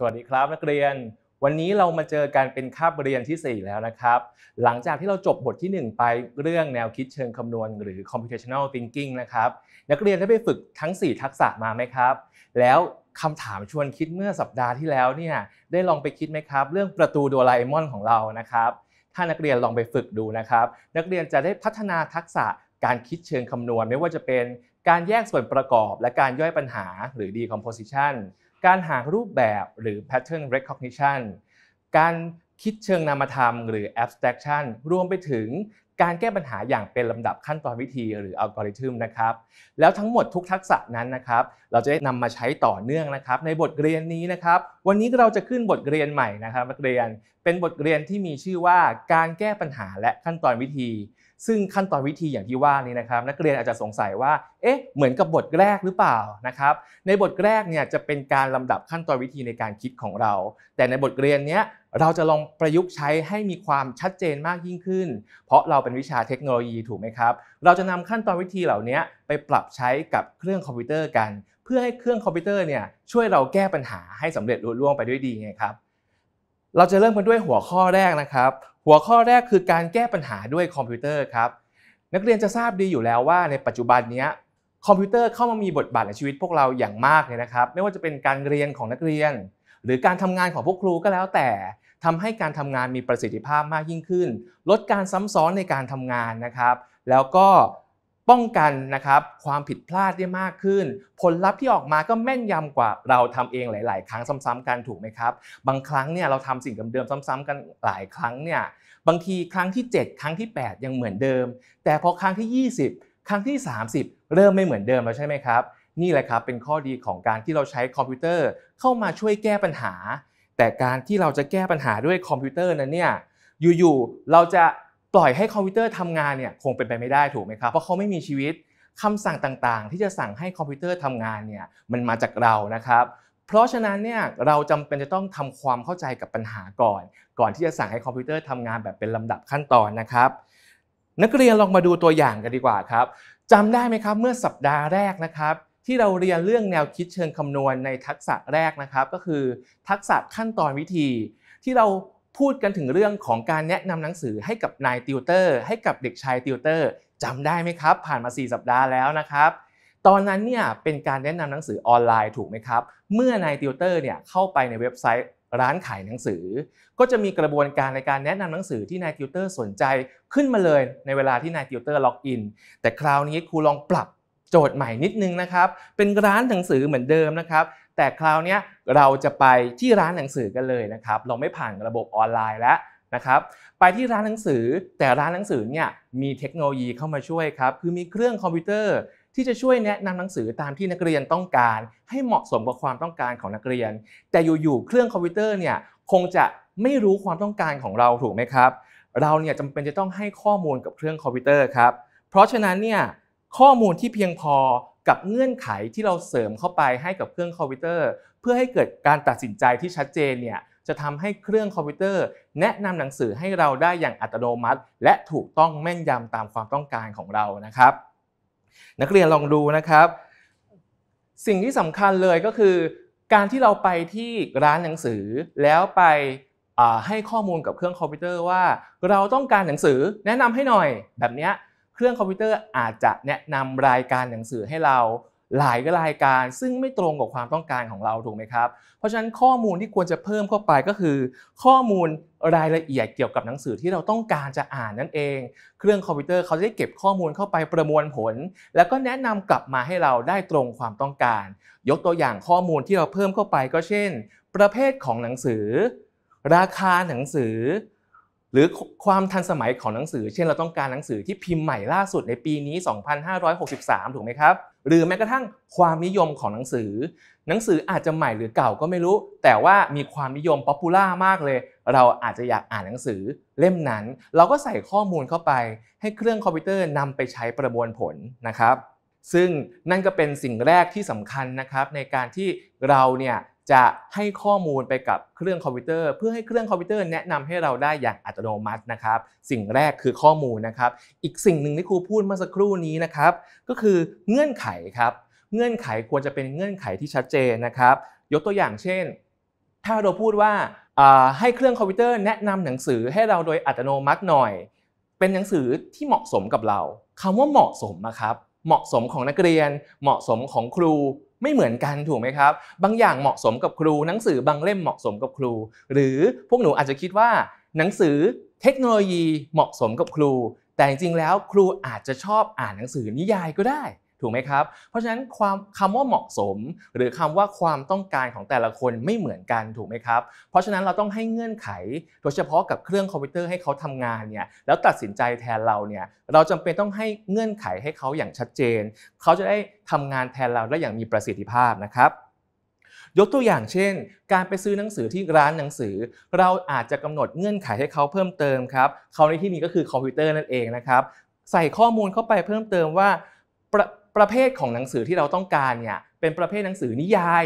สวัสดีครับนักเรียนวันนี้เรามาเจอกันเป็นคาบเรียนที่ 4 แล้วนะครับหลังจากที่เราจบบทที่ 1 ไปเรื่องแนวคิดเชิงคำนวณ หรือ computational thinking นะครับนักเรียนได้ไปฝึกทั้ง 4 ทักษะมาไหมครับแล้วคำถามชวนคิดเมื่อสัปดาห์ที่แล้วเนี่ยได้ลองไปคิดไหมครับเรื่องประตูโดราเอมอนของเรานะครับถ้านักเรียนลองไปฝึกดูนะครับ นักเรียนจะได้พัฒนาทักษะการคิดเชิงคำนวณ ไม่ว่าจะเป็นการแยกส่วนประกอบและการย่อยปัญหาหรือ decomposition การหารูปแบบหรือ pattern recognition การคิดเชิงนามธรรมหรือ abstraction รวมไปถึงการแก้ปัญหาอย่างเป็นลำดับขั้นตอนวิธีหรืออัลกอริทึมนะครับ แล้วทั้งหมดทุกทักษะนั้นนะครับ เราจะได้นำมาใช้ต่อเนื่องนะครับ ในบทเรียนนี้นะครับ วันนี้เราจะขึ้นบทเรียนใหม่นะครับนักเรียนเป็นบทเรียนที่มีชื่อว่าการแก้ปัญหาและขั้นตอนวิธีซึ่งขั้นตอนวิธีอย่างที่ว่านี้นะครับนักเรียนอาจจะสงสัยว่าเอ๊ะเหมือนกับบทแรกหรือเปล่านะครับในบทแรกเนี่ยจะเป็นการลำดับขั้นตอนวิธีในการคิดของเรา แต่ในบทเรียนเนี้ยเราจะลองประยุกต์ใช้ให้มีความชัดเจนมากยิ่งขึ้น เพราะเราเป็นวิชาเทคโนโลยีถูกไหมครับ เราจะนำขั้นตอนวิธีเหล่านี้ไปปรับใช้กับเครื่องคอมพิวเตอร์กัน เพื่อให้เครื่องคอมพิวเตอร์เนี่ยช่วยเราแก้ปัญหาให้สำเร็จรุ่ล่วงไปด้วยดีไงครับ เราจะเริ่มกันด้วยหัวข้อแรกนะครับหัวข้อแรกคือการแก้ปัญหาด้วยคอมพิวเตอร์ครับนักเรียนจะทราบดีอยู่แล้วว่า ในปัจจุบันนี้คอมพิวเตอร์เข้ามามีบทบาทในชีวิตพวกเราอย่างมากเลยนะครับ ไม่ว่าจะเป็นการเรียนของนักเรียนหรือการทำงานของพวกครูก็แล้วแต่ทำให้การทำงานมีประสิทธิภาพมากยิ่งขึ้น ลดการซ้ำซ้อนในการทำงานนะครับ แล้วก็ป้องกันนะครับความผิดพลาดได้มากขึ้น ผลลัพธ์ที่ออกมาก็แม่นยำกว่า เราทำเองหลาย ๆ ครั้งซ้ำๆ กันถูกไหมครับบางครั้งเนี่ยเราทำสิ่งเดิม ๆ ซ้ำๆกันหลายครั้งเนี่ยบางทีครั้งที่ 7 ครั้งที่ 8 ยังเหมือนเดิม แต่พอครั้งที่ 20 ครั้งที่ 30 เริ่มไม่เหมือนเดิมแล้วใช่ไหมครับนี่แหละครับเป็นข้อดีของการที่เราใช้คอมพิวเตอร์ เข้ามาช่วยแก้ปัญหา แต่การที่เราจะแก้ปัญหาด้วยคอมพิวเตอร์นั้นเนี่ยอยู่ ๆ เราจะปล่อยให้คอมพิวเตอร์ทำงานเนี่ยคงเป็นไปไม่ได้ถูกไหมครับ เพราะเขาไม่มีชีวิตคำสั่งต่างๆ ที่จะสั่งให้คอมพิวเตอร์ทำงานเนี่ยมันมาจากเรานะครับ เพราะฉะนั้นเนี่ยเราจำเป็นจะต้องทำความเข้าใจกับปัญหาก่อน ก่อนที่จะสั่งให้คอมพิวเตอร์ทำงานแบบเป็นลำดับขั้นตอนนะครับ นักเรียนลองมาดูตัวอย่างกันดีกว่าครับจำได้ไหมครับเมื่อสัปดาห์แรกนะครับ ที่เราเรียนเรื่องแนวคิดเชิงคำนวณในทักษะแรกนะครับ ก็คือทักษะขั้นตอนวิธี ที่เราพูดกันถึงเรื่องของการแนะนำหนังสือให้กับนายติวเตอร์ให้กับเด็กชายติวเตอร์จำได้ไหมครับ ผ่านมา 4 สัปดาห์แล้วนะครับ ตอนนั้นเนี่ยเป็นการแนะนำหนังสือออนไลน์ถูกไหมครับ เมื่อนายติวเตอร์เนี่ยเข้าไปในเว็บไซต์ร้านขายหนังสือ ก็จะมีกระบวนการในการแนะนำหนังสือที่นายติวเตอร์สนใจขึ้นมาเลยในเวลาที่นายติวเตอร์ล็อกอินแต่คราวนี้ครูลองปรับโจทย์ใหม่นิดนึงนะครับเป็นร้านหนังสือเหมือนเดิมนะครับแต่คราวนี้เราจะไปที่ร้านหนังสือกันเลยนะครับ เราไม่ผ่านระบบออนไลน์แล้วนะครับ ไปที่ร้านหนังสือ แต่ร้านหนังสือเนี่ยมีเทคโนโลยีเข้ามาช่วยครับ คือมีเครื่องคอมพิวเตอร์ที่จะช่วยแนะนำหนังสือตามที่นักเรียนต้องการ ให้เหมาะสมกับความต้องการของนักเรียน แต่อยู่ๆ เครื่องคอมพิวเตอร์เนี่ยคงจะไม่รู้ความต้องการของเราถูกไหมครับ เราเนี่ยจำเป็นจะต้องให้ข้อมูลกับเครื่องคอมพิวเตอร์ครับ เพราะฉะนั้นเนี่ยข้อมูลที่เพียงพอกับเงื่อนไขที่เราเสริมเข้าไปให้กับเครื่องคอมพิวเตอร์ เพื่อให้เกิดการตัดสินใจที่ชัดเจนเนี่ยจะทำให้เครื่องคอมพิวเตอร์ แนะนำหนังสือให้เราได้อย่างอัตโนมัติ และถูกต้องแม่นยำตามความต้องการของเรานะครับ นักเรียนลองดูนะครับ สิ่งที่สำคัญเลยก็คือ การที่เราไปที่ร้านหนังสือแล้วไปให้ข้อมูลกับเครื่องคอมพิวเตอร์ว่า เราต้องการหนังสือแนะนำให้หน่อยแบบนี้เครื่องคอมพิวเตอร์อาจจะแนะนำรายการหนังสือให้เราหลายรายการซึ่งไม่ตรงกับความต้องการของเราถูกไหมครับ เพราะฉะนั้นข้อมูลที่ควรจะเพิ่มเข้าไปก็คือ ข้อมูลรายละเอียดเกี่ยวกับหนังสือที่เราต้องการจะอ่านนั่นเอง เครื่องคอมพิวเตอร์เขาจะได้เก็บข้อมูลเข้าไปประมวลผล แล้วก็แนะนำกลับมาให้เราได้ตรงความต้องการ ยกตัวอย่างข้อมูลที่เราเพิ่มเข้าไปก็เช่น ประเภทของหนังสือ ราคาหนังสือหรือความทันสมัยของหนังสือ เช่นเราต้องการหนังสือที่พิมพ์ใหม่ล่าสุดในปีนี้ 2563 ถูกไหมครับ หรือแม้กระทั่งความนิยมของหนังสือ หนังสืออาจจะใหม่หรือเก่าก็ไม่รู้ แต่ว่ามีความนิยมป๊อปปูล่ามากเลย เราอาจจะอยากอ่านหนังสือ เล่มนั้น เราก็ใส่ข้อมูลเข้าไปให้เครื่องคอมพิวเตอร์นำไปใช้ประมวลผลนะครับ ซึ่งนั่นก็เป็นสิ่งแรกที่สำคัญนะครับในการที่เราเนี่ยจะให้ข้อมูลไปกับเครื่องคอมพิวเตอร์ เพื่อให้เครื่องคอมพิวเตอร์แนะนำให้เราได้อย่างอัตโนมัตินะครับ สิ่งแรกคือข้อมูลนะครับ อีกสิ่งหนึ่งที่ครูพูดเมื่อสักครู่นี้นะครับ ก็คือเงื่อนไขครับ เงื่อนไขควรจะเป็นเงื่อนไขที่ชัดเจนนะครับ ยกตัวอย่างเช่น ถ้าเราพูดว่าให้เครื่องคอมพิวเตอร์แนะนำหนังสือให้เราโดยอัตโนมัติหน่อย เป็นหนังสือที่เหมาะสมกับเรา คำว่าเหมาะสมนะครับ เหมาะสมของนักเรียนเหมาะสมของครูไม่เหมือนกันถูกไหมครับ บางอย่างเหมาะสมกับครู หนังสือบางเล่มเหมาะสมกับครู หรือพวกหนูอาจจะคิดว่า หนังสือเทคโนโลยีเหมาะสมกับครู แต่จริงๆแล้วครูอาจจะชอบอ่านหนังสือนิยายก็ได้ถูกไหมครับ เพราะฉะนั้นความคำว่าเหมาะสมหรือคำว่าความต้องการของแต่ละคนไม่เหมือนกันถูกไหมครับ เพราะฉะนั้นเราต้องให้เงื่อนไข โดยเฉพาะกับเครื่องคอมพิวเตอร์ให้เขาทำงานเนี่ยแล้วตัดสินใจแทนเราเนี่ยเราจำเป็นต้องให้เงื่อนไขให้เขาอย่างชัดเจนเขาจะได้ทำงานแทนเราได้อย่างมีประสิทธิภาพนะครับยกตัวอย่างเช่น การไปซื้อหนังสือที่ร้านหนังสือ เราอาจจะกำหนดเงื่อนไขให้เขาเพิ่มเติมครับเขาในที่นี้ก็คือคอมพิวเตอร์นั่นเองนะครับใส่ข้อมูลเข้าไปเพิ่มเติมว่าประเภทของหนังสือที่เราต้องการเนี่ยเป็นประเภทหนังสือนิยาย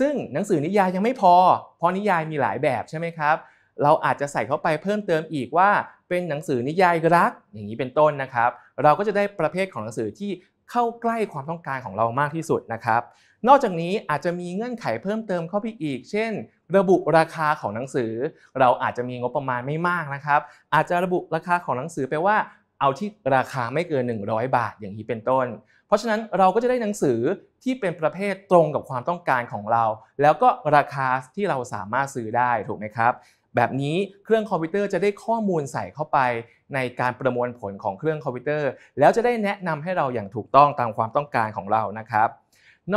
ซึ่งหนังสือนิยายยังไม่พอเพราะนิยายมีหลายแบบใช่ไหมครับเราอาจจะใส่เข้าไปเพิ่มเติมอีกว่า เป็นหนังสือนิยายรักอย่างนี้เป็นต้นนะครับ เราก็จะได้ประเภทของหนังสือที่เข้าใกล้ความต้องการของเรามากที่สุดนะครับนอกจากนี้อาจจะมีเงื่อนไขเพิ่มเติมเข้าไปอีก เช่น ระบุราคาของหนังสือเราอาจจะมีงบประมาณไม่มากนะครับ อาจจะระบุราคาของหนังสือไปว่าเอาที่ราคาไม่เกิน 100 บาทอย่างนี้เป็นต้นเพราะฉะนั้นเราก็จะได้หนังสือที่เป็นประเภทตรงกับความต้องการของเรา แล้วก็ราคาที่เราสามารถซื้อได้ถูกไหมครับ แบบนี้เครื่องคอมพิวเตอร์จะได้ข้อมูลใส่เข้าไปในการประมวลผลของเครื่องคอมพิวเตอร์ แล้วจะได้แนะนำให้เราอย่างถูกต้องตามความต้องการของเรานะครับ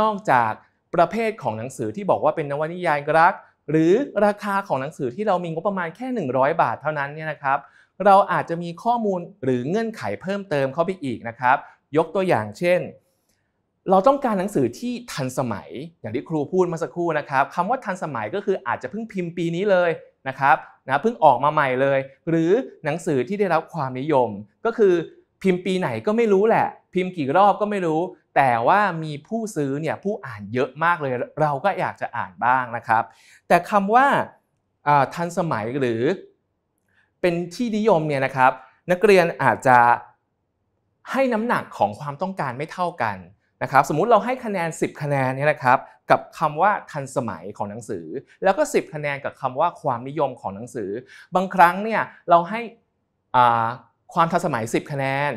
นอกจากประเภทของหนังสือที่บอกว่าเป็นนวนิยายรัก หรือราคาของหนังสือที่เรามีงบประมาณแค่ 100 บาทเท่านั้นเนี่ยนะครับ เราอาจจะมีข้อมูลหรือเงื่อนไขเพิ่มเติมเข้าไปอีกนะครับยกตัวอย่างเช่น เราต้องการหนังสือที่ทันสมัย อย่างที่ครูพูดมาสักครู่นะครับคำว่าทันสมัยก็คืออาจจะเพิ่งพิมพ์ปีนี้เลยนะครับนะเพิ่งออกมาใหม่เลย หรือหนังสือที่ได้รับความนิยม ก็คือพิมพ์ปีไหนก็ไม่รู้แหละ พิมพ์กี่รอบก็ไม่รู้ แต่ว่ามีผู้ซื้อเนี่ยผู้อ่านเยอะมากเลย เราก็อยากจะอ่านบ้างนะครับ แต่คำว่าทันสมัยหรือ เป็นที่นิยมเนี่ยนะครับ นักเรียนอาจจะให้น้ำหนักของความต้องการไม่เท่ากันนะครับสมมุติเราให้คะแนน 10 คะแนนเนี่ยนะครับกับคำว่าทันสมัยของหนังสือ แล้วก็ 10 คะแนนกับคำว่า ความนิยมของหนังสือ บางครั้งเนี่ยเราให้ความทันสมัย 10 คะแนน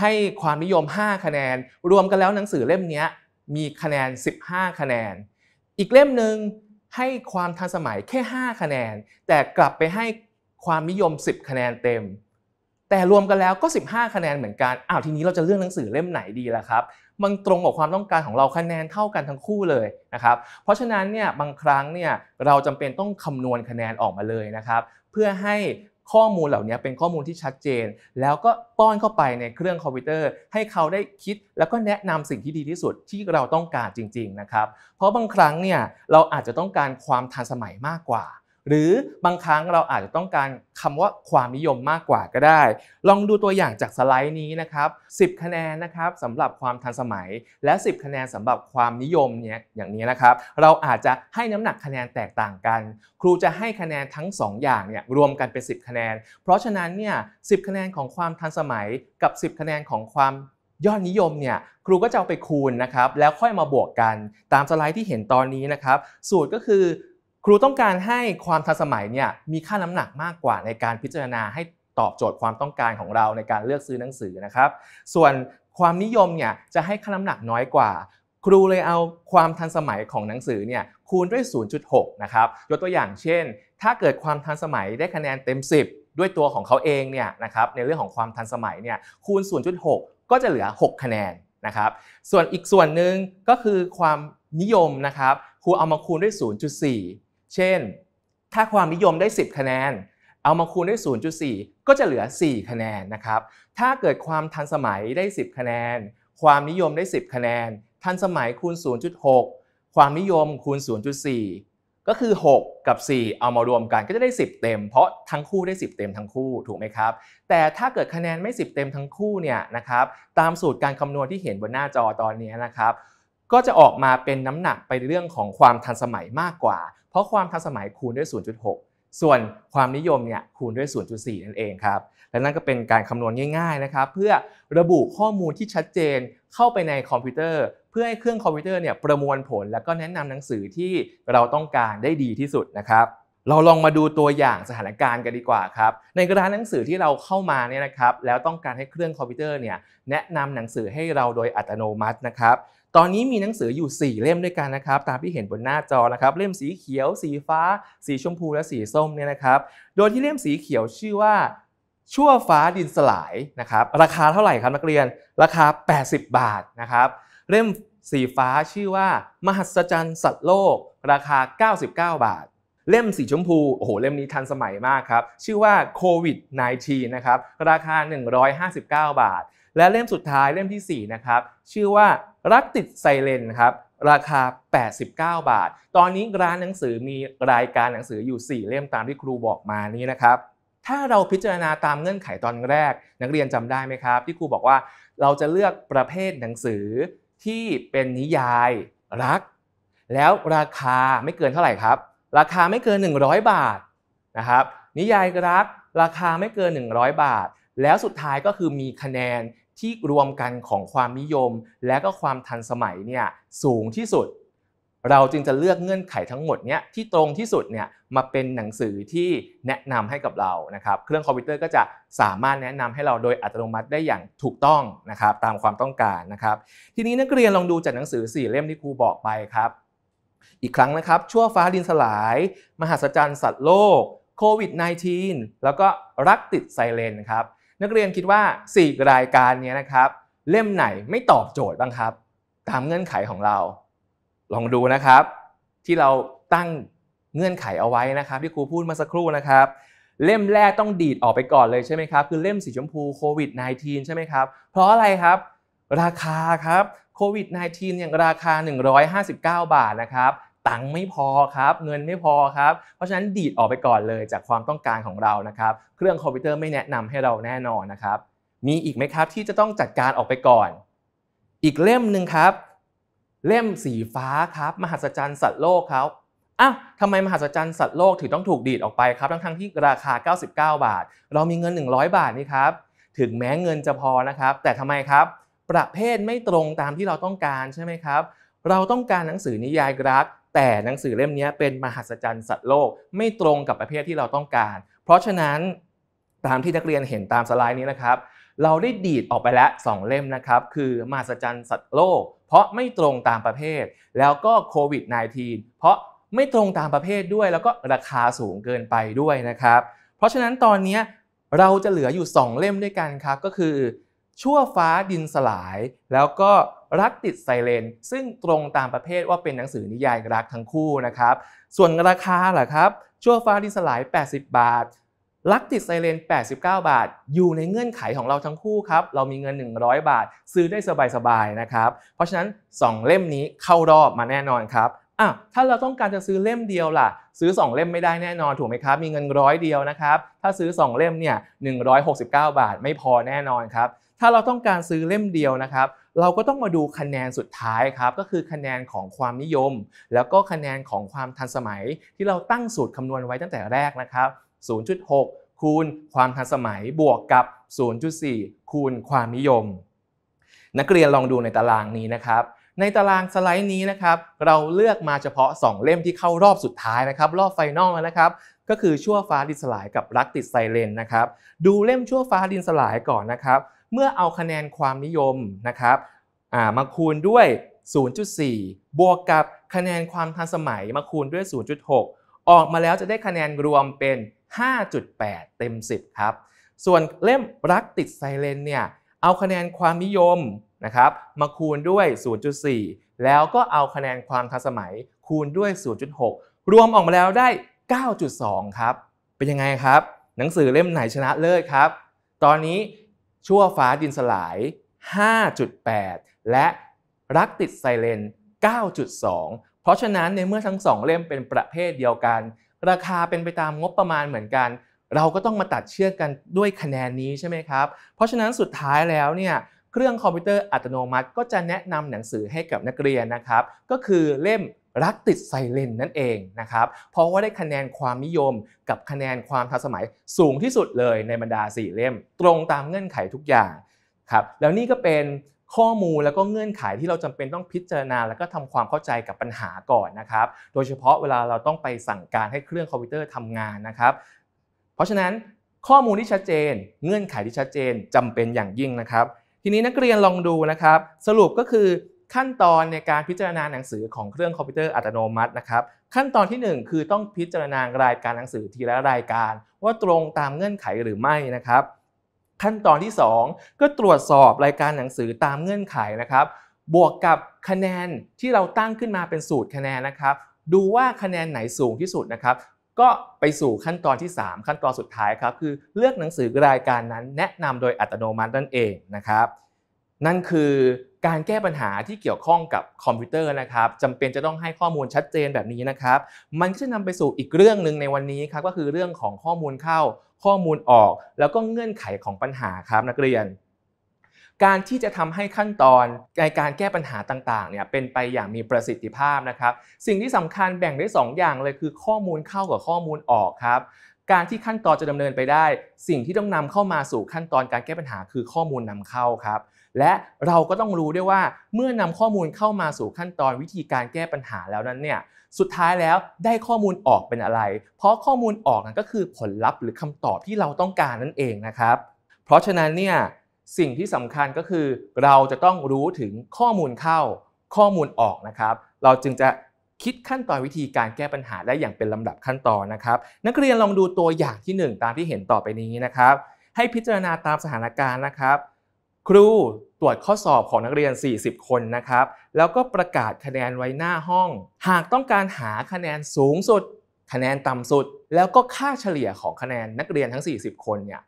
ให้ความนิยม 5 คะแนน รวมกันแล้วหนังสือเล่มนี้มีคะแนน 15 คะแนน อีกเล่มหนึ่งให้ความทันสมัยแค่ 5 คะแนน แต่กลับไปให้ความนิยม 10 คะแนนเต็มแต่รวมกันแล้วก็ 15 คะแนนเหมือนกันอ้าวทีนี้เราจะเลือกหนังสือเล่มไหนดีล่ะครับมันตรงกับความต้องการของเราคะแนนเท่ากันทั้งคู่เลยนะครับ เพราะฉะนั้นเนี่ยบางครั้งเนี่ยเราจำเป็นต้องคำนวณคะแนนออกมาเลยนะครับ เพื่อให้ข้อมูลเหล่านี้เป็นข้อมูลที่ชัดเจน แล้วก็ป้อนเข้าไปในเครื่องคอมพิวเตอร์ ให้เขาได้คิด แล้วก็แนะนำสิ่งที่ดีที่สุดที่เราต้องการจริงๆนะครับ เพราะบางครั้งเนี่ยเราอาจจะต้องการความทันสมัยมากกว่าหรือบางครั้งเราอาจจะต้องการคำว่าความนิยมมากกว่าก็ได้ ลองดูตัวอย่างจากสไลด์นี้นะครับ 10 คะแนนนะครับสำหรับความทันสมัย และ 10 คะแนนสำหรับความนิยมเนี่ยอย่างนี้นะครับ เราอาจจะให้น้ำหนักคะแนนแตกต่างกัน ครูจะให้คะแนนทั้ง 2 อย่างเนี่ยรวมกันเป็น 10คะแนน เพราะฉะนั้นเนี่ยสิคะแนนของความทันสมัยกับ 10 คะแนนของความยอดนิยมเนี่ยครูก็จะเอาไปคูณนะครับแล้วค่อยมาบวกกันตามสไลด์ที่เห็นตอนนี้นะครับสูตรก็คือครูต้องการให้ความทันสมัยเนี่ยมีค่าน้ำหนักมากกว่าในการพิจารณาให้ตอบโจทย์ความต้องการของเราในการเลือกซื้อหนังสือนะครับส่วนความนิยมเนี่ยจะให้ค่าน้ำหนักน้อยกว่า ครูเลยเอาความทันสมัยของหนังสือเนี่ยคูณด้วย 0.6นะครับยกตัวอย่างเช่น ถ้าเกิดความทันสมัยได้คะแนนเต็ม 10 ด้วยตัวของเขาเองเนี่ยนะครับในเรื่องของความทันสมัยเนี่ยคูณ 0.6 ก็จะเหลือ 6 คะแนนนะครับส่วนอีกส่วนหนึ่งก็คือความนิยมนะครับครูเอามาคูณด้วย 0.4เช่น ถ้าความนิยมได้ 10 คะแนน เอามาคูณด้วย 0.4 ก็จะเหลือ 4 คะแนนนะครับ ถ้าเกิดความทันสมัยได้ 10 คะแนน ความนิยมได้ 10 คะแนน ทันสมัยคูณ 0.6 ความนิยมคูณ 0.4 ก็คือ 6 กับ 4 เอามารวมกันก็จะได้ 10 เต็ม เพราะทั้งคู่ได้ 10 เต็มทั้งคู่ถูกไหมครับ แต่ถ้าเกิดคะแนนไม่ 10 เต็มทั้งคู่เนี่ยนะครับ ตามสูตรการคำนวณที่เห็นบนหน้าจอตอนนี้นะครับก็จะออกมาเป็นน้ำหนักไปเรื่องของความทันสมัยมากกว่า เพราะความทันสมัยคูณด้วย 0.6 ส่วนความนิยมเนี่ยคูณด้วย 0.4 นั่นเองครับ และนั่นก็เป็นการคำนวณง่าย ๆ นะครับ เพื่อระบุข้อมูลที่ชัดเจนเข้าไปในคอมพิวเตอร์ เพื่อให้เครื่องคอมพิวเตอร์เนี่ยประมวลผล แล้วก็แนะนำหนังสือที่เราต้องการได้ดีที่สุดนะครับ เราลองมาดูตัวอย่างสถานการณ์กันดีกว่าครับ ในกระดานหนังสือที่เราเข้ามาเนี่ยนะครับ แล้วต้องการให้เครื่องคอมพิวเตอร์เนี่ยแนะนำหนังสือให้เราโดยอัตโนมัตินะครับตอนนี้มีหนังสืออยู่4เล่มด้วยกันนะครับตามที่เห็นบนหน้าจอนะครับ เล่มสีเขียวสีฟ้า สีชมพูและสีส้มเนี่ยนะครับ โดยที่เล่มสีเขียวชื่อว่า ชั่วฟ้าดินสลายนะครับราคาเท่าไหร่ครับนักเรียนราคา 80 บาทนะครับเล่มสีฟ้าชื่อว่ามหัศจรรย์สัตว์โลก ราคา 99 บาท เล่มสีชมพูโอ้โหเล่มนี้ทันสมัยมากครับชื่อว่าโควิด -19 นะครับราคา 159 บาท และเล่มสุดท้ายเล่มที่4นะครับชื่อว่ารักติดไซเลนครับราคา 89 บาท ตอนนี้ร้านหนังสือมีรายการหนังสืออยู่ 4เล่มตามที่ครูบอกมานี้นะครับ ถ้าเราพิจารณาตามเงื่อนไขตอนแรกนักเรียนจำได้ไหมครับที่ครูบอกว่าเราจะเลือกประเภทหนังสือที่เป็นนิยายรัก แล้วราคาไม่เกินเท่าไหร่ครับ ราคาไม่เกิน 100 บาทนะครับนิยายรัก ราคาไม่เกิน 100 บาท แล้วสุดท้ายก็คือมีคะแนนที่รวมกันของความนิยมและก็ความทันสมัยเนี่ยสูงที่สุด เราจึงจะเลือกเงื่อนไขทั้งหมดเนี่ยที่ตรงที่สุดเนี่ยมาเป็นหนังสือที่แนะนำให้กับเรานะครับ เครื่องคอมพิวเตอร์ก็จะสามารถแนะนำให้เราโดยอัตโนมัติได้อย่างถูกต้องนะครับตามความต้องการนะครับ ทีนี้นักเรียนลองดูจากหนังสือ4เล่มที่ครูบอกไปครับ อีกครั้งนะครับ ชั่วฟ้าดินสลาย มหัศจรรย์สัตว์โลกโควิด -19 แล้วก็รักติดไซเรนครับนักเรียนคิดว่า 4 รายการนี้นะครับ เล่มไหนไม่ตอบโจทย์บ้างครับ ตามเงื่อนไขของเรา ลองดูนะครับ ที่เราตั้งเงื่อนไขเอาไว้นะครับ ที่ครูพูดมาสักครู่นะครับ เล่มแรกต้องดีดออกไปก่อนเลยใช่ไหมครับ คือเล่มสีชมพูโควิด -19 ใช่ไหมครับ เพราะอะไรครับ ราคาครับโควิด -19 อย่างราคา 159 บาทนะครับตังค์ไม่พอครับเงินไม่พอครับเพราะฉะนั้นดีดออกไปก่อนเลยจากความต้องการของเรานะครับ เครื่องคอมพิวเตอร์ไม่แนะนำให้เราแน่นอนนะครับ มีอีกไหมครับที่จะต้องจัดการออกไปก่อน อีกเล่มหนึ่งครับ เล่มสีฟ้าครับมหัศจรรย์สัตว์โลกครับอ่ะทำไมมหัศจรรย์สัตว์โลกถึงต้องถูกดีดออกไปครับทั้งๆทที่ราคา 99 บาท เรามีเงิน 100 บาทนี่ครับถึงแม้เงินจะพอนะครับ แต่ทำไมครับ ประเภทไม่ตรงตามที่เราต้องการใช่ไหมครับ เราต้องการหนังสือนิยายรักแต่หนังสือเล่มนี้เป็นมหัศจรรย์สัตว์โลก ไม่ตรงกับประเภทที่เราต้องการ เพราะฉะนั้นตามที่นักเรียนเห็นตามสไลด์นี้นะครับ เราได้ดีดออกไปแล้ว 2 เล่มนะครับ คือมหัศจรรย์สัตว์โลก เพราะไม่ตรงตามประเภทแล้วก็โควิด -19 เพราะไม่ตรงตามประเภทด้วย แล้วก็ราคาสูงเกินไปด้วยนะครับ เพราะฉะนั้นตอนนี้เราจะเหลืออยู่ 2 เล่มด้วยกันครับก็คือชั่วฟ้าดินสลาย แล้วก็รักติดไซเรนซึ่งตรงตามประเภทว่าเป็นหนังสือนิยายรักทั้งคู่นะครับส่วนราคาล่ะครับ ชั่วฟ้าดินสลาย 80 บาท รักติดไซเรน89 บาท อยู่ในเงื่อนไขของเราทั้งคู่ครับเรามีเงิน 100 บาท ซื้อได้สบายๆนะครับเพราะฉะนั้น 2 เล่มนี้เข้ารอบมาแน่นอนครับอ่ะถ้าเราต้องการจะซื้อเล่มเดียวล่ะ ซื้อ 2 เล่มไม่ได้แน่นอนถูกไหมครับมีเงินร้อยเดียวนะครับถ้าซื้อ 2 เล่มเนี่ย169 บาทไม่พอแน่นอนครับถ้าเราต้องการซื้อเล่มเดียวนะครับ เราก็ต้องมาดูคะแนนสุดท้ายครับก็คือคะแนนของความนิยม แล้วก็คะแนนของความทันสมัย ที่เราตั้งสูตรคำนวณไว้ตั้งแต่แรกนะครับ 0.6 คูณความทันสมัยบวกกับ 0.4 คูณความนิยม นักเรียนลองดูในตารางนี้นะครับ ในตารางสไลด์นี้นะครับ เราเลือกมาเฉพาะ 2 เล่มที่เข้ารอบสุดท้ายนะครับรอบไฟนอลแล้วนะครับ ก็คือชั่วฟ้าดินสลายกับรักติดไซเรนนะครับดูเล่มชั่วฟ้าดินสลายก่อนนะครับเมื่อเอาคะแนนความนิยมนะครับมาคูณด้วย 0.4 บวกกับคะแนนความทันสมัยมาคูณด้วย 0.6 ออกมาแล้วจะได้คะแนนรวมเป็น 5.8 เต็ม 10ครับ ส่วนเล่มรักติดไซเรนเนี่ย เอาคะแนนความนิยมนะครับมาคูณด้วย 0.4 แล้วก็เอาคะแนนความทันสมัยคูณด้วย 0.6 รวมออกมาแล้วได้ 9.2 ครับ เป็นยังไงครับ หนังสือเล่มไหนชนะเลิศครับ ตอนนี้ชั่วฟ้าดินสลาย 5.8 และรักติดไซเลน 9.2 เพราะฉะนั้นในเมื่อทั้งสองเล่มเป็นประเภทเดียวกัน ราคาเป็นไปตามงบประมาณเหมือนกัน เราก็ต้องมาตัดเชื่อมกันด้วยคะแนนนี้ใช่ไหมครับ เพราะฉะนั้นสุดท้ายแล้วเนี่ย เครื่องคอมพิวเตอร์อัตโนมัติก็จะแนะนำหนังสือให้กับนักเรียนนะครับ ก็คือเล่มรักติดไซเลนนั่นเองนะครับ เพราะว่าได้คะแนนความนิยม กับคะแนนความทันสมัยสูงที่สุดเลยในบรรดา4เล่มตรงตามเงื่อนไขทุกอย่างครับแล้วนี่ก็เป็นข้อมูลแล้วก็เงื่อนไขที่เราจำเป็นต้องพิจารณา แล้วก็ทำความเข้าใจกับปัญหาก่อนนะครับโดยเฉพาะเวลาเราต้องไปสั่งการให้เครื่องคอมพิวเตอร์ทำงานนะครับเพราะฉะนั้นข้อมูลที่ชัดเจน เงื่อนไขที่ชัดเจนจำเป็นอย่างยิ่งนะครับ ทีนี้นักเรียนลองดูนะครับสรุปก็คือขั้นตอนในการพิจารณาหนังสือของเครื่องคอมพิวเตอร์อัตโนมัตินะครับ ขั้นตอนที่ 1 คือต้องพิจารณารายการหนังสือทีละรายการ ว่าตรงตามเงื่อนไขหรือไม่นะครับ ขั้นตอนที่ 2 ก็ตรวจสอบรายการหนังสือตามเงื่อนไขนะครับ บวกกับคะแนนที่เราตั้งขึ้นมาเป็นสูตรคะแนนนะครับ ดูว่าคะแนนไหนสูงที่สุดนะครับ ก็ไปสู่ขั้นตอนที่ 3 ขั้นตอนสุดท้ายครับคือเลือกหนังสือรายการนั้น แนะนำโดยอัตโนมัตินั่นเองนะครับ นั่นคือการแก้ปัญหาที่เกี่ยวข้องกับคอมพิวเตอร์นะครับจำเป็นจะต้องให้ข้อมูลชัดเจนแบบนี้นะครับ มันก็จะนำไปสู่อีกเรื่องหนึ่งในวันนี้ครับก็คือเรื่องของข้อมูลเข้า ข้อมูลออก แล้วก็เงื่อนไขของปัญหาครับนักเรียน การที่จะทำให้ขั้นตอนในการแก้ปัญหาต่างๆเนี่ยเป็นไปอย่างมีประสิทธิภาพนะครับ สิ่งที่สำคัญแบ่งได้ 2 อย่างเลยคือข้อมูลเข้ากับข้อมูลออกครับ การที่ขั้นตอนจะดำเนินไปได้ สิ่งที่ต้องนำเข้ามาสู่ขั้นตอนการแก้ปัญหาคือข้อมูลนำเข้าครับและเราก็ต้องรู้ด้วยว่าเมื่อนำข้อมูลเข้ามาสู่ขั้นตอนวิธีการแก้ปัญหาแล้วนั้นเนี่ยสุดท้ายแล้วได้ข้อมูลออกเป็นอะไร เพราะข้อมูลออกนั้นก็คือผลลัพธ์หรือคำตอบที่เราต้องการนั่นเองนะครับ เพราะฉะนั้นเนี่ยสิ่งที่สำคัญก็คือ เราจะต้องรู้ถึงข้อมูลเข้าข้อมูลออกนะครับ เราจึงจะคิดขั้นตอนวิธีการแก้ปัญหาได้อย่างเป็นลำดับขั้นตอนนะครับ นักเรียนลองดูตัวอย่างที่ 1 ตามที่เห็นต่อไปนี้นะครับ ให้พิจารณาตามสถานการณ์นะครับครูตรวจข้อสอบของนักเรียน 40 คนนะครับ แล้วก็ประกาศคะแนนไว้หน้าห้อง หากต้องการหาคะแนนสูงสุด คะแนนต่ำสุด แล้วก็ค่าเฉลี่ยของคะแนนนักเรียนทั้ง 40 คนเนี่ย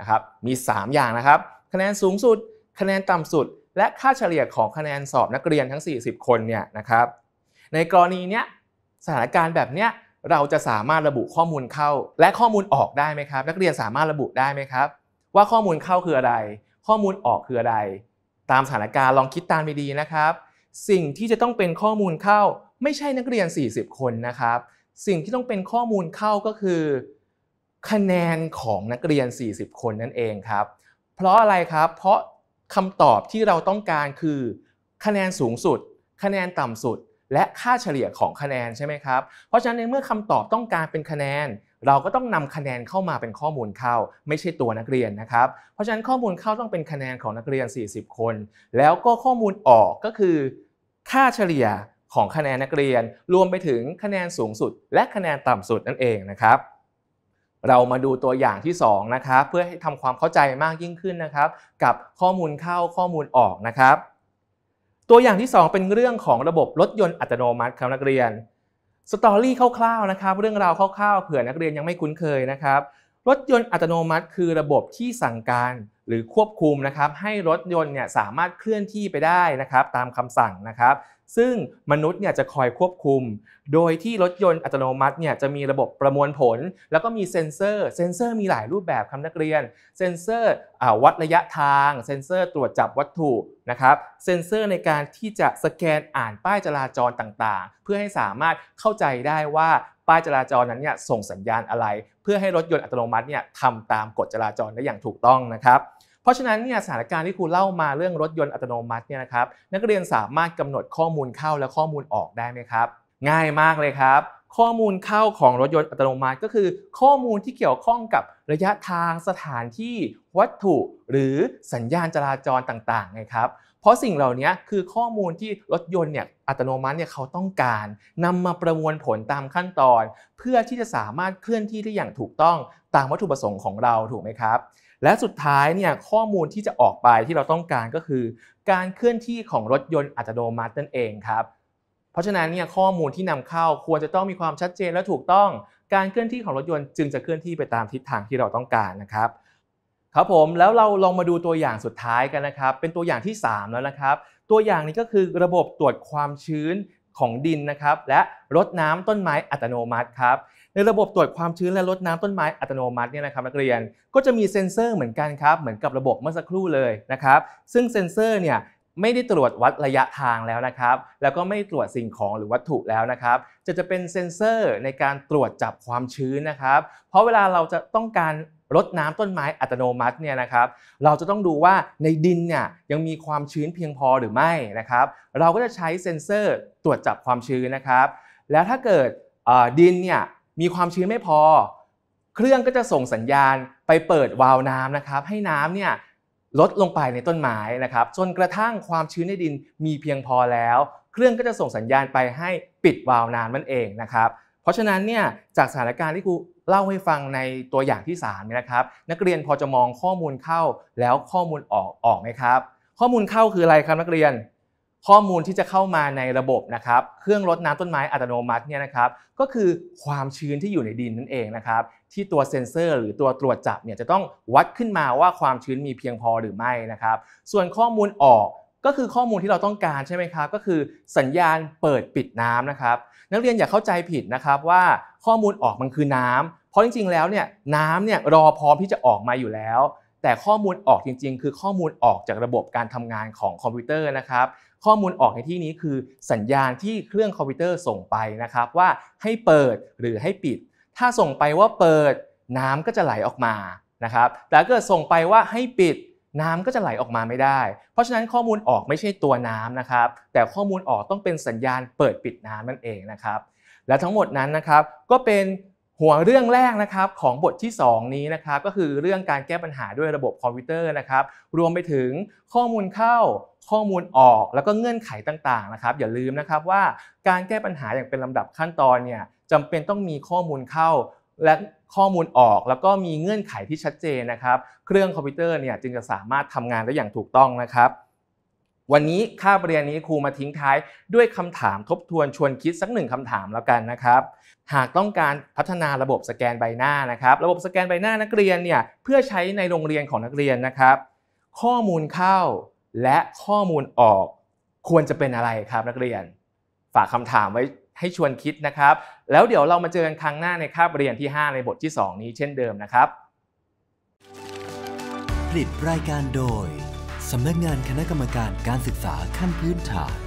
นะครับ มี 3 อย่างนะครับ คะแนนสูงสุด คะแนนต่ำสุด และค่าเฉลี่ยของคะแนนสอบนักเรียนทั้ง 40 คนเนี่ยนะครับ ในกรณีเนี้ยสถานการณ์แบบเนี้ยเราจะสามารถระบุข้อมูลเข้าและข้อมูลออกได้ไหมครับ นักเรียนสามารถระบุได้ไหมครับ ว่าข้อมูลเข้าคืออะไรข้อมูลออกคืออะไร ตามสถานการณ์ลองคิดตามไปดีนะครับ สิ่งที่จะต้องเป็นข้อมูลเข้าไม่ใช่นักเรียน 40 คนนะครับ สิ่งที่ต้องเป็นข้อมูลเข้าก็คือ คะแนนของนักเรียน 40 คนนั่นเองครับ เพราะอะไรครับ เพราะคำตอบที่เราต้องการคือ คะแนนสูงสุด คะแนนต่ำสุด และค่าเฉลี่ยของคะแนนใช่ไหมครับ เพราะฉะนั้นในเมื่อคำตอบต้องการเป็นคะแนนเราก็ต้องนำคะแนนเข้ามาเป็นข้อมูลเข้า ไม่ใช่ตัวนักเรียนนะครับ เพราะฉะนั้นข้อมูลเข้าต้องเป็นคะแนนของนักเรียน 40 คน แล้วก็ข้อมูลออกก็คือ ค่าเฉลี่ยของคะแนนนักเรียน รวมไปถึงคะแนนสูงสุด และคะแนนต่ำสุดนั่นเองนะครับ เรามาดูตัวอย่างที่2นะครับเพื่อให้ทำความเข้าใจมากยิ่งขึ้นนะครับ กับข้อมูลเข้าข้อมูลออกนะครับ ตัวอย่างที่ 2 เป็นเรื่องของระบบรถยนต์อัตโนมัติครับนักเรียนสตอรี่คร่าวๆนะครับ เรื่องราวคร่าวๆเผื่อนักเรียนยังไม่คุ้นเคยนะครับรถยนต์อัตโนมัติ คือระบบที่สั่งการหรือควบคุมนะครับให้รถยนต์เนี่ยสามารถเคลื่อนที่ไปได้นะครับตามคำสั่งนะครับ ซึ่งมนุษย์เนี่ยจะคอยควบคุม โดยที่รถยนต์อัตโนมัติเนี่ยจะมีระบบประมวลผล แล้วก็มีเซ็นเซอร์ เซ็นเซอร์มีหลายรูปแบบครับนักเรียน เซ็นเซอร์วัดระยะทาง เซ็นเซอร์ตรวจจับวัตถุนะครับเซ็นเซอร์ในการที่จะสแกนอ่านป้ายจราจรต่างๆ เพื่อให้สามารถเข้าใจได้ว่าป้ายจราจรนั้นเนี่ยส่งสัญญาณอะไรเพื่อให้รถยนต์อัตโนมัติเนี่ยทำตามกฎจราจรได้อย่างถูกต้องนะครับ เพราะฉะนั้นเนี่ยสถานการณ์ที่ครูเล่ามาเรื่องรถยนต์อัตโนมัติเนี่ยนะครับนักเรียนสามารถกำหนดข้อมูลเข้าและข้อมูลออกได้ไหมครับ ง่ายมากเลยครับ ข้อมูลเข้าของรถยนต์อัตโนมัติ ก็คือ ข้อมูลที่เกี่ยวข้องกับระยะทางสถานที่วัตถุหรือสัญญาณจราจรต่างๆไงครับเพราะสิ่งเหล่านี้คือข้อมูลที่รถยนต์เนี่ยอัตโนมัติเนี่ยเขาต้องการ นำมาประมวลผลตามขั้นตอน เพื่อที่จะสามารถเคลื่อนที่ได้อย่างถูกต้องตามวัตถุประสงค์ของเราถูกไหมครับ และสุดท้ายเนี่ยข้อมูลที่จะออกไปที่เราต้องการก็คือ การเคลื่อนที่ของรถยนต์อัตโนมัตินั่นเองครับ เพราะฉะนั้นเนี่ยข้อมูลที่นำเข้าควรจะต้องมีความชัดเจนและถูกต้อง การเคลื่อนที่ของรถยนต์จึงจะเคลื่อนที่ไปตามทิศทางที่เราต้องการนะครับครับผมแล้วเราลองมาดูตัวอย่างสุดท้ายกันนะครับ เป็นตัวอย่างที่ 3 แล้วนะครับ ตัวอย่างนี้ก็คือระบบตรวจความชื้นของดินนะครับ และรดน้ำต้นไม้อัตโนมัติครับในระบบตรวจความชื้นและรดน้ำต้นไม้อัตโนมัติเนี่ยนะครับนักเรียนก็จะมีเซ็นเซอร์เหมือนกันครับเหมือนกับระบบเมื่อสักครู่เลยนะครับ ซึ่งเซ็นเซอร์เนี่ยไม่ได้ตรวจวัดระยะทางแล้วนะครับ แล้วก็ไม่ตรวจสิ่งของหรือวัตถุแล้วนะครับ จะจะเป็นเซ็นเซอร์ในการตรวจจับความชื้นนะครับ เพราะเวลาเราจะต้องการรดน้ำต้นไม้อัตโนมัติเนี่ยนะครับเราจะต้องดูว่าในดินเนี่ยยังมีความชื้นเพียงพอหรือไม่นะครับ เราก็จะใช้เซ็นเซอร์ตรวจจับความชื้นนะครับ แล้วถ้าเกิดดินเนี่ยมีความชื้นไม่พอ เครื่องก็จะส่งสัญญาณไปเปิดวาล์วน้ำนะครับให้น้ำเนี่ยลดลงไปในต้นไม้นะครับ จนกระทั่งความชื้นในดินมีเพียงพอแล้ว เครื่องก็จะส่งสัญญาณไปให้ปิดวาล์วน้ำนั่นเองนะครับเพราะฉะนั้นเนี่ยจากสถานการณ์ที่ครูเล่าให้ฟังในตัวอย่างที่ 3 นะครับ นักเรียนพอจะมองข้อมูลเข้าแล้วข้อมูลออกออกไหมครับ ข้อมูลเข้าคืออะไรครับนักเรียน ข้อมูลที่จะเข้ามาในระบบนะครับ เครื่องรดน้ำต้นไม้อัตโนมัติเนี่ยนะครับ ก็คือความชื้นที่อยู่ในดินนั่นเองนะครับ ที่ตัวเซ็นเซอร์หรือตัวตรวจจับเนี่ยจะต้องวัดขึ้นมาว่าความชื้นมีเพียงพอหรือไม่นะครับ ส่วนข้อมูลออกก็คือข้อมูลที่เราต้องการใช่ไหมครับก็คือสัญญาณเปิดปิดน้ำนะครับนักเรียนอย่าเข้าใจผิดนะครับว่าข้อมูลออกมันคือน้ำเพราะจริง ๆ แล้วเนี่ยน้ำเนี่ยรอพร้อมที่จะออกมาอยู่แล้ว แต่ข้อมูลออกจริงๆ คือข้อมูลออกจากระบบการทำงานของคอมพิวเตอร์นะครับ ข้อมูลออกในที่นี้คือสัญญาณที่เครื่องคอมพิวเตอร์ส่งไปนะครับว่าให้เปิดหรือให้ปิด ถ้าส่งไปว่าเปิดน้ำก็จะไหลออกมานะครับแต่ถ้าเกิดส่งไปว่าให้ปิดน้ำก็จะไหลออกมาไม่ได้ เพราะฉะนั้นข้อมูลออกไม่ใช่ตัวน้ำนะครับ แต่ข้อมูลออกต้องเป็นสัญญาณเปิดปิดน้ำนั่นเองนะครับ และทั้งหมดนั้นนะครับ ก็เป็นหัวเรื่องแรกนะครับของบทที่ 2 นี้นะครับ ก็คือเรื่องการแก้ปัญหาด้วยระบบคอมพิวเตอร์นะครับ รวมไปถึงข้อมูลเข้า ข้อมูลออกแล้วก็เงื่อนไขต่างๆ นะครับ อย่าลืมนะครับว่าการแก้ปัญหาอย่างเป็นลำดับขั้นตอนเนี่ยจำเป็นต้องมีข้อมูลเข้า และข้อมูลออกแล้วก็มีเงื่อนไขที่ชัดเจนนะครับเครื่องคอมพิวเตอร์เนี่ยจึงจะสามารถทำงานได้อย่างถูกต้องนะครับ วันนี้ค่าบเรียนนี้ครูมาทิ้งท้ายด้วยคำถามทบทวนชวนคิดสักหนึ่งคำถามแล้วกันนะครับ หากต้องการพัฒนาระบบสแกนใบหน้านะครับ ระบบสแกนใบหน้านักเรียนเนี่ยเพื่อใช้ในโรงเรียนของนักเรียนนะครับ ข้อมูลเข้าและข้อมูลออกควรจะเป็นอะไรครับนักเรียน ฝากคำถามไว้ให้ชวนคิดนะครับ แล้วเดี๋ยวเรามาเจอกันครั้งหน้าในคาบเรียนที่ 5 ในบทที่ 2 นี้เช่นเดิมนะครับ ผลิตรายการโดย สำนักงานคณะกรรมการการศึกษาขั้นพื้นฐาน